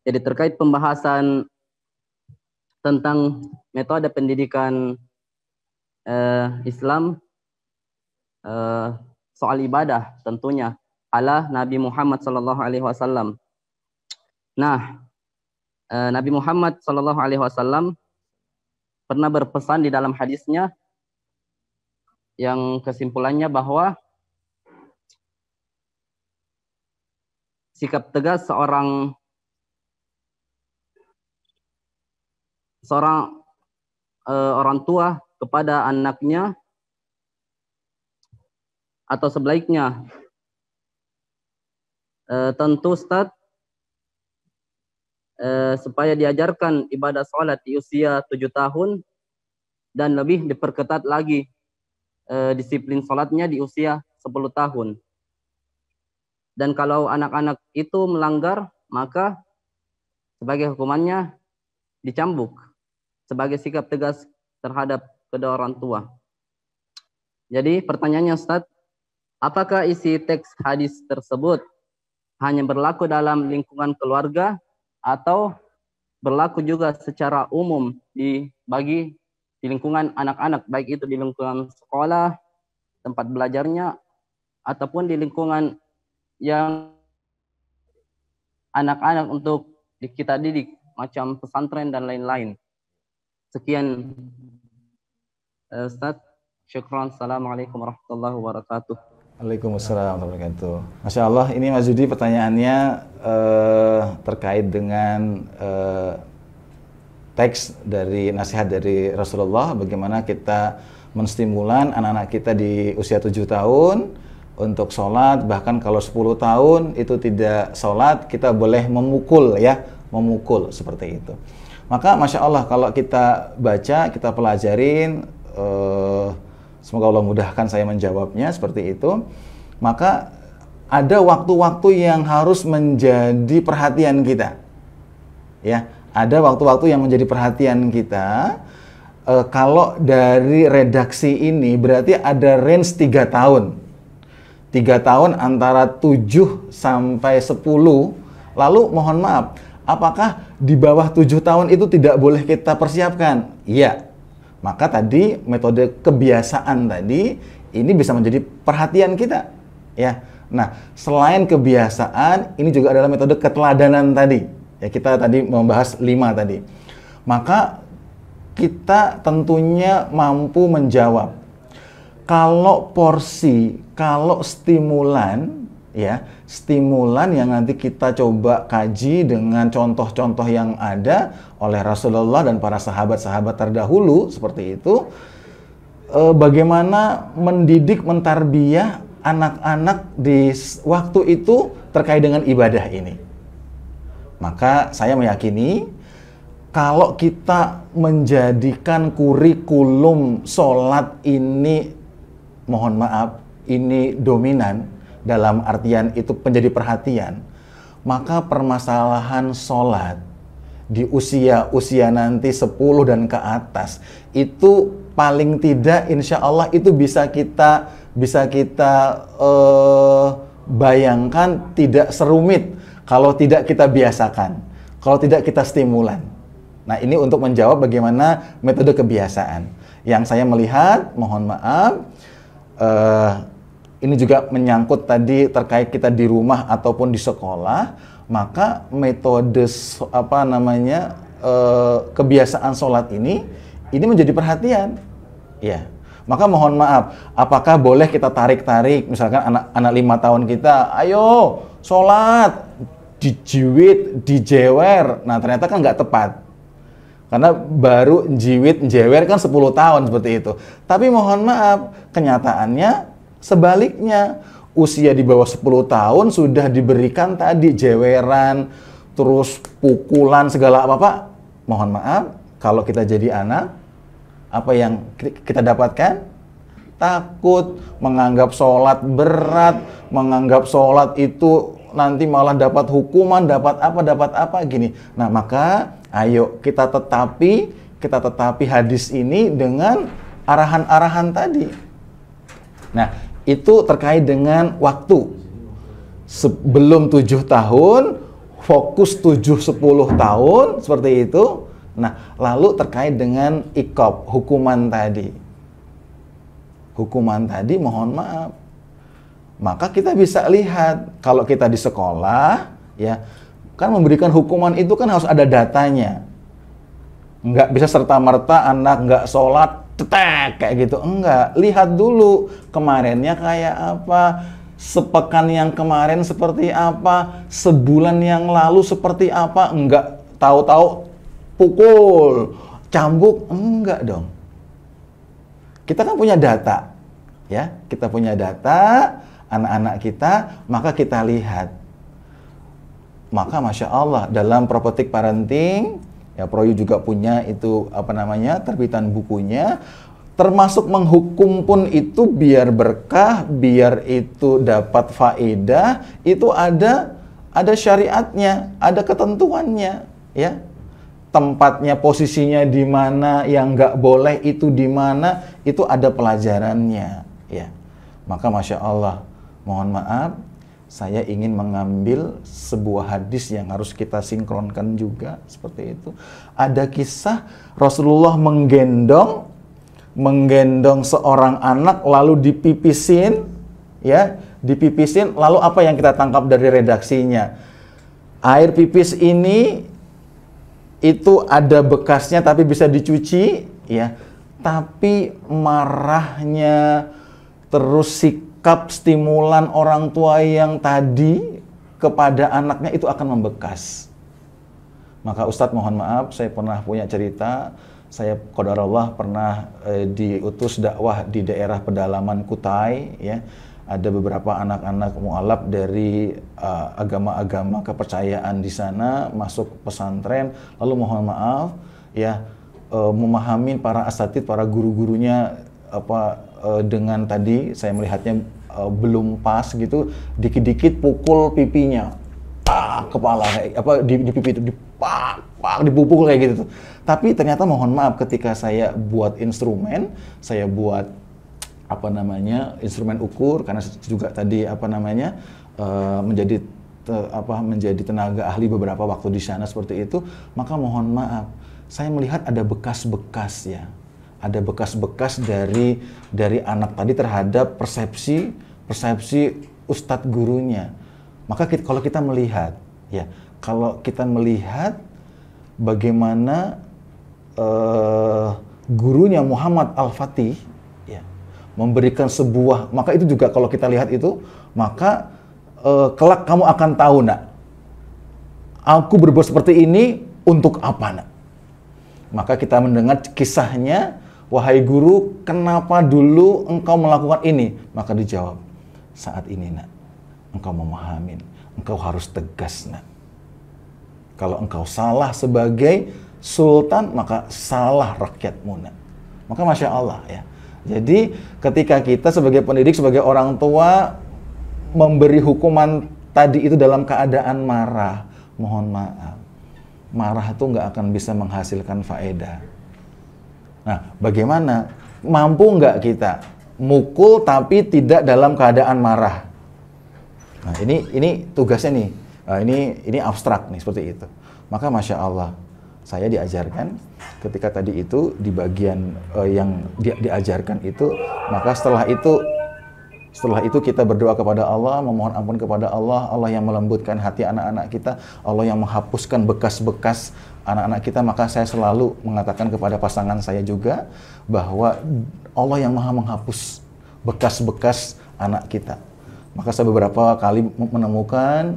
Jadi terkait pembahasan tentang metode pendidikan eh, Islam eh, soal ibadah tentunya ala Nabi Muhammad Shallallahu Alaihi Wasallam. Nah, eh, Nabi Muhammad Shallallahu Alaihi Wasallam pernah berpesan di dalam hadisnya yang kesimpulannya bahwa sikap tegas seorang seorang uh, orang tua kepada anaknya atau sebaliknya. E, tentu Ustaz e, supaya diajarkan ibadah sholat di usia tujuh tahun dan lebih diperketat lagi e, disiplin sholatnya di usia sepuluh tahun. Dan kalau anak-anak itu melanggar, maka sebagai hukumannya dicambuk sebagai sikap tegas terhadap kedua orang tua. Jadi pertanyaannya Ustaz, apakah isi teks hadis tersebut hanya berlaku dalam lingkungan keluarga atau berlaku juga secara umum di bagi di lingkungan anak-anak baik itu di lingkungan sekolah, tempat belajarnya ataupun di lingkungan yang anak-anak untuk kita didik macam pesantren dan lain-lain. Sekian eh, Ustaz. Syukran. Assalamualaikum warahmatullahi wabarakatuh. Waalaikumsalam warahmatullahi wabarakatuh. Masya Allah, ini Mas Judi pertanyaannya uh, terkait dengan uh, teks dari nasihat dari Rasulullah, bagaimana kita menstimulan anak-anak kita di usia 7 tahun untuk sholat, bahkan kalau 10 tahun itu tidak sholat, kita boleh memukul ya, memukul seperti itu. Maka masya Allah kalau kita baca, kita pelajarin, uh, semoga Allah mudahkan saya menjawabnya seperti itu. Maka ada waktu-waktu yang harus menjadi perhatian kita. Ya, ada waktu-waktu yang menjadi perhatian kita. E, kalau dari redaksi ini berarti ada range 3 tahun. 3 tahun antara 7 sampai 10. Lalu mohon maaf, apakah di bawah tujuh tahun itu tidak boleh kita persiapkan? Iya. Maka tadi metode kebiasaan tadi ini bisa menjadi perhatian kita, ya. Nah, selain kebiasaan, ini juga adalah metode keteladanan tadi. Ya, kita tadi membahas lima tadi. Maka kita tentunya mampu menjawab. Kalau porsi, kalau stimulan ya stimulan yang nanti kita coba kaji dengan contoh-contoh yang ada oleh Rasulullah dan para sahabat-sahabat terdahulu seperti itu e, bagaimana mendidik mentarbiah anak-anak di waktu itu terkait dengan ibadah ini maka saya meyakini kalau kita menjadikan kurikulum sholat ini mohon maaf ini dominan dalam artian itu menjadi perhatian, maka permasalahan sholat di usia-usia nanti 10 dan ke atas itu paling tidak insya Allah itu bisa kita bisa kita uh, bayangkan tidak serumit kalau tidak kita biasakan kalau tidak kita stimulan nah ini untuk menjawab bagaimana metode kebiasaan yang saya melihat mohon maaf uh, ini juga menyangkut tadi terkait kita di rumah ataupun di sekolah, maka metode apa namanya eh, kebiasaan sholat ini ini menjadi perhatian, ya. Maka mohon maaf, apakah boleh kita tarik-tarik, misalkan anak-anak lima tahun kita, ayo sholat, dijiwit, dijewer. Nah ternyata kan nggak tepat, karena baru jiwit jewer kan 10 tahun seperti itu. Tapi mohon maaf, kenyataannya Sebaliknya, usia di bawah 10 tahun sudah diberikan tadi jeweran, terus pukulan segala apa-apa. Mohon maaf, kalau kita jadi anak, apa yang kita dapatkan? Takut, menganggap sholat berat, menganggap sholat itu nanti malah dapat hukuman, dapat apa, dapat apa gini. Nah maka ayo kita tetapi, kita tetapi hadis ini dengan arahan-arahan tadi. Nah, itu terkait dengan waktu. Sebelum tujuh tahun, fokus tujuh sepuluh tahun, seperti itu. Nah, lalu terkait dengan ikop, hukuman tadi. Hukuman tadi mohon maaf. Maka kita bisa lihat, kalau kita di sekolah, ya kan memberikan hukuman itu kan harus ada datanya. Nggak bisa serta-merta anak nggak sholat, cetek kayak gitu enggak lihat dulu kemarinnya kayak apa sepekan yang kemarin seperti apa sebulan yang lalu seperti apa enggak tahu-tahu pukul cambuk enggak dong kita kan punya data ya kita punya data anak-anak kita maka kita lihat maka masya Allah dalam propetik parenting Ya, Proyu juga punya itu apa namanya terbitan bukunya termasuk menghukum pun itu biar berkah, biar itu dapat faedah, itu ada ada syariatnya, ada ketentuannya, ya. Tempatnya, posisinya di mana, yang nggak boleh itu di mana, itu ada pelajarannya, ya. Maka masya Allah, mohon maaf, saya ingin mengambil sebuah hadis yang harus kita sinkronkan juga seperti itu. Ada kisah Rasulullah menggendong menggendong seorang anak lalu dipipisin ya, dipipisin lalu apa yang kita tangkap dari redaksinya? Air pipis ini itu ada bekasnya tapi bisa dicuci ya. Tapi marahnya terus sik sikap stimulan orang tua yang tadi kepada anaknya itu akan membekas. Maka Ustadz mohon maaf, saya pernah punya cerita, saya Allah pernah e, diutus dakwah di daerah pedalaman Kutai, ya ada beberapa anak-anak mualaf dari eh, agama-agama uh, kepercayaan di sana masuk pesantren, lalu mohon maaf, ya uh, memahami para asatid, para guru-gurunya apa uh, dengan tadi saya melihatnya uh, belum pas gitu, dikit-dikit pukul pipinya, pak kepala kayak eh, apa di, di pipi itu dipak pak dipukul kayak gitu Tapi ternyata mohon maaf ketika saya buat instrumen, saya buat apa namanya instrumen ukur karena juga tadi apa namanya uh, menjadi te, apa menjadi tenaga ahli beberapa waktu di sana seperti itu maka mohon maaf saya melihat ada bekas-bekas ya ada bekas-bekas dari dari anak tadi terhadap persepsi persepsi ustadz gurunya. Maka kita, kalau kita melihat, ya kalau kita melihat bagaimana uh, gurunya Muhammad Al Fatih ya, memberikan sebuah, maka itu juga kalau kita lihat itu, maka uh, kelak kamu akan tahu nak, aku berbuat seperti ini untuk apa nak? Maka kita mendengar kisahnya wahai guru, kenapa dulu engkau melakukan ini? Maka dijawab, saat ini nak, engkau memahami, engkau harus tegas nak. Kalau engkau salah sebagai sultan, maka salah rakyatmu nak. Maka Masya Allah ya. Jadi ketika kita sebagai pendidik, sebagai orang tua, memberi hukuman tadi itu dalam keadaan marah, mohon maaf. Marah itu nggak akan bisa menghasilkan faedah Nah, bagaimana? Mampu nggak kita mukul tapi tidak dalam keadaan marah? Nah, ini ini tugasnya nih. Eh, ini ini abstrak nih seperti itu. Maka masya Allah, saya diajarkan ketika tadi itu di bagian uh, yang dia, diajarkan itu, maka setelah itu setelah itu kita berdoa kepada Allah, memohon ampun kepada Allah, Allah yang melembutkan hati anak-anak kita, Allah yang menghapuskan bekas-bekas anak-anak kita, maka saya selalu mengatakan kepada pasangan saya juga bahwa Allah yang Maha menghapus bekas-bekas anak kita. Maka saya beberapa kali menemukan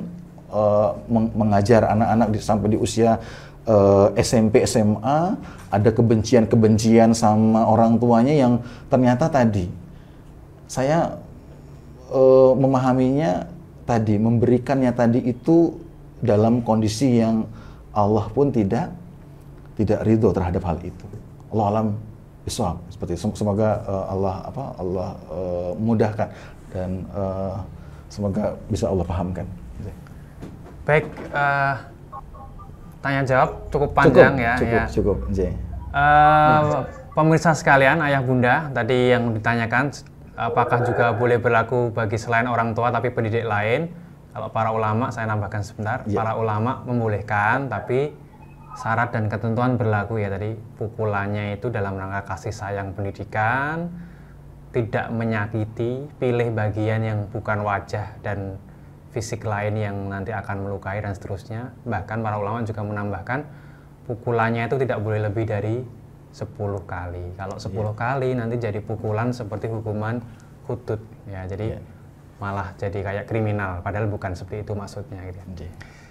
uh, mengajar anak-anak di, sampai di usia uh, eh, SMP SMA ada kebencian-kebencian sama orang tuanya yang ternyata tadi saya uh, memahaminya tadi memberikannya tadi itu dalam kondisi yang Allah pun tidak tidak ridho terhadap hal itu. Allah alam Islam seperti itu. semoga uh, Allah apa Allah uh, mudahkan dan uh, semoga bisa Allah pahamkan. Baik, uh, tanya jawab cukup panjang cukup, ya. Cukup, ya. cukup. Uh, pemirsa sekalian, ayah bunda tadi yang ditanyakan apakah juga boleh berlaku bagi selain orang tua tapi pendidik lain? Kalau para ulama saya nambahkan sebentar, ya. para ulama membolehkan tapi syarat dan ketentuan berlaku ya tadi pukulannya itu dalam rangka kasih sayang pendidikan, tidak menyakiti, pilih bagian yang bukan wajah dan fisik lain yang nanti akan melukai dan seterusnya. Bahkan para ulama juga menambahkan pukulannya itu tidak boleh lebih dari 10 kali. Kalau 10 yeah. Iya. kali nanti jadi pukulan seperti hukuman hudud ya. Jadi yeah malah jadi kayak kriminal padahal bukan seperti itu maksudnya gitu. ya. Iya.